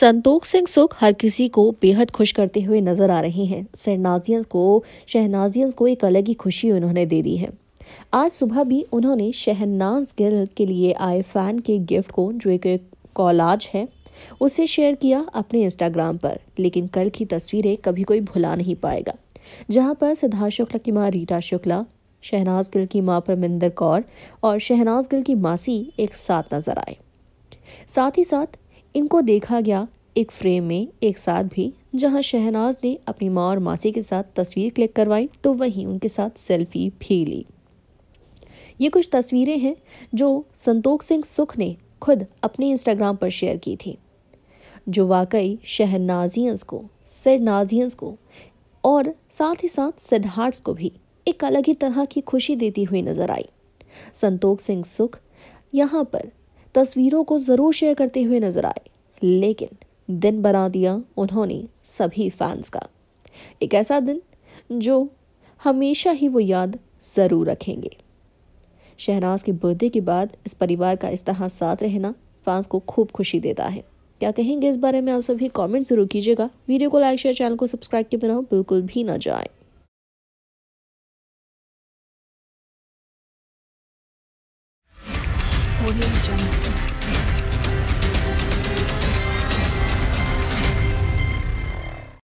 संतोख सिंह सुख हर किसी को बेहद खुश करते हुए नजर आ रहे हैं शहनाजियंस को शहनाजियंस को एक अलग ही खुशी उन्होंने दे दी है आज सुबह भी उन्होंने शहनाज गिल के लिए आए फैन के गिफ्ट को जो एक कॉलाज है उसे शेयर किया अपने इंस्टाग्राम पर लेकिन कल की तस्वीरें कभी कोई भुला नहीं पाएगा जहां पर सिद्धार्थ शुक्ला की माँ रीटा शुक्ला शहनाज गिल की माँ परमिंदर कौर और शहनाज गिल की मासी एक साथ नजर आए साथ ही साथ इनको देखा गया एक फ्रेम में एक साथ भी जहां शहनाज ने अपनी माँ और मासी के साथ तस्वीर क्लिक करवाई तो वहीं उनके साथ सेल्फी भी ली ये कुछ तस्वीरें हैं जो संतोख सिंह सुख ने खुद अपने इंस्टाग्राम पर शेयर की थी जो वाकई शहनाजियंस को नाजियंस को और साथ ही साथ सिडहार्ट्स को भी एक अलग ही तरह की खुशी देती हुई नजर आई संतोख सिंह सुख यहाँ पर तस्वीरों को ज़रूर शेयर करते हुए नजर आए लेकिन दिन बना दिया उन्होंने सभी फैंस का एक ऐसा दिन जो हमेशा ही वो याद ज़रूर रखेंगे शहनाज के बर्थडे के बाद इस परिवार का इस तरह साथ रहना फैंस को खूब खुशी देता है क्या कहेंगे इस बारे में आप सभी कमेंट जरूर कीजिएगा वीडियो को लाइक शेयर चैनल को सब्सक्राइब के बिना बिल्कुल भी ना जाए